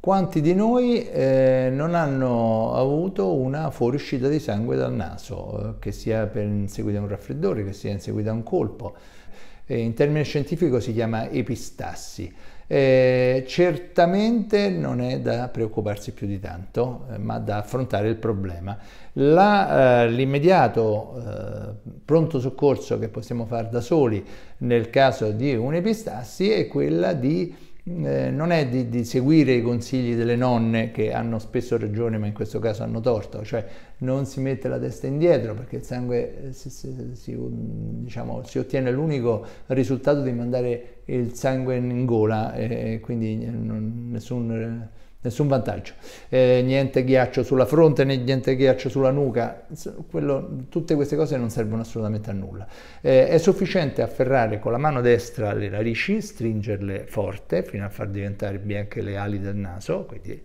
Quanti di noi eh, non hanno avuto una fuoriuscita di sangue dal naso, eh, che sia per a un raffreddore, che sia in seguito a un colpo? Eh, in termine scientifico si chiama epistassi. Eh, certamente non è da preoccuparsi più di tanto, eh, ma da affrontare il problema. l'immediato pronto soccorso che possiamo fare da soli nel caso di un epistassi è quella di eh, non è di, di, seguire i consigli delle nonne che hanno spesso ragione ma in questo caso hanno torto, cioè non si mette la testa indietro perché il sangue eh, si, si, si, mm, diciamo, si ottiene l'unico risultato di mandare il sangue in gola eh, e quindi non, nessun eh, nessun vantaggio. Eh, niente ghiaccio sulla fronte, né niente ghiaccio sulla nuca, Quello, tutte queste cose non servono assolutamente a nulla. Eh, è sufficiente afferrare con la mano destra le narici, stringerle forte fino a far diventare bianche le ali del naso, quindi,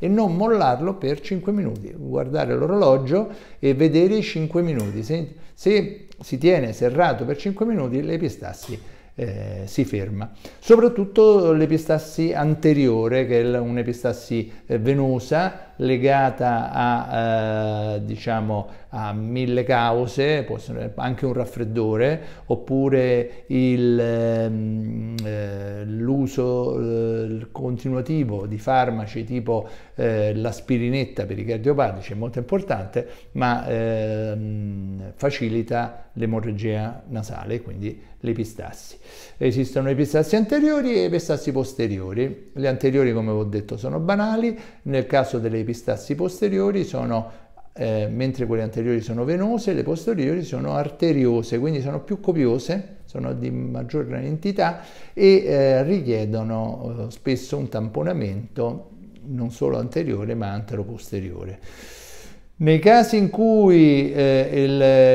e non mollarlo per 5 minuti, guardare l'orologio e vedere i 5 minuti. Se, se si tiene serrato per 5 minuti le pistassi eh, si ferma. Soprattutto l'epistassi anteriore, che è un'epistassi eh, venosa legata a, eh, diciamo, a mille cause, può essere anche un raffreddore, oppure ehm, eh, l'uso eh, continuativo di farmaci tipo eh, l'aspirinetta per i cardiopatici è molto importante, ma ehm, facilita l'emorragia nasale, quindi l'epistassi. Esistono epistassi anteriori e epistassi posteriori. Le anteriori, come ho detto, sono banali, nel caso delle epistassi posteriori sono eh, mentre quelle anteriori sono venose, le posteriori sono arteriose, quindi sono più copiose, sono di maggior entità e eh, richiedono eh, spesso un tamponamento non solo anteriore ma antero posteriore. Nei casi in cui eh,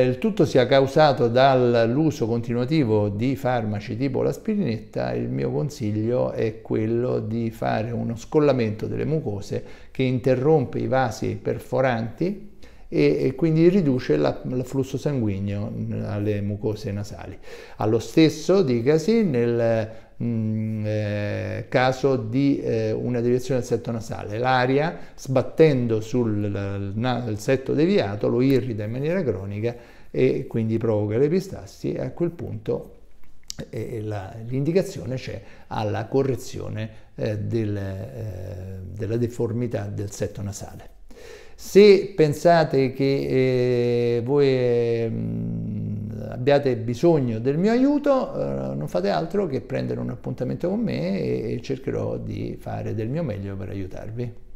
il, il, tutto sia causato dall'uso continuativo di farmaci tipo l'aspirinetta, il mio consiglio è quello di fare uno scollamento delle mucose che interrompe i vasi perforanti e, e quindi riduce il flusso sanguigno alle mucose nasali. Allo stesso, dicasi, nel, mh, mm, eh, caso di eh, una deviazione del setto nasale. L'aria, sbattendo sul na, setto deviato, lo irrida in maniera cronica e quindi provoca le pistassi e a quel punto eh, l'indicazione c'è alla correzione eh, del, eh, della deformità del setto nasale. Se pensate che eh, voi mm, abbiate bisogno del mio aiuto, eh, non fate altro che prendere un appuntamento con me e cercherò di fare del mio meglio per aiutarvi.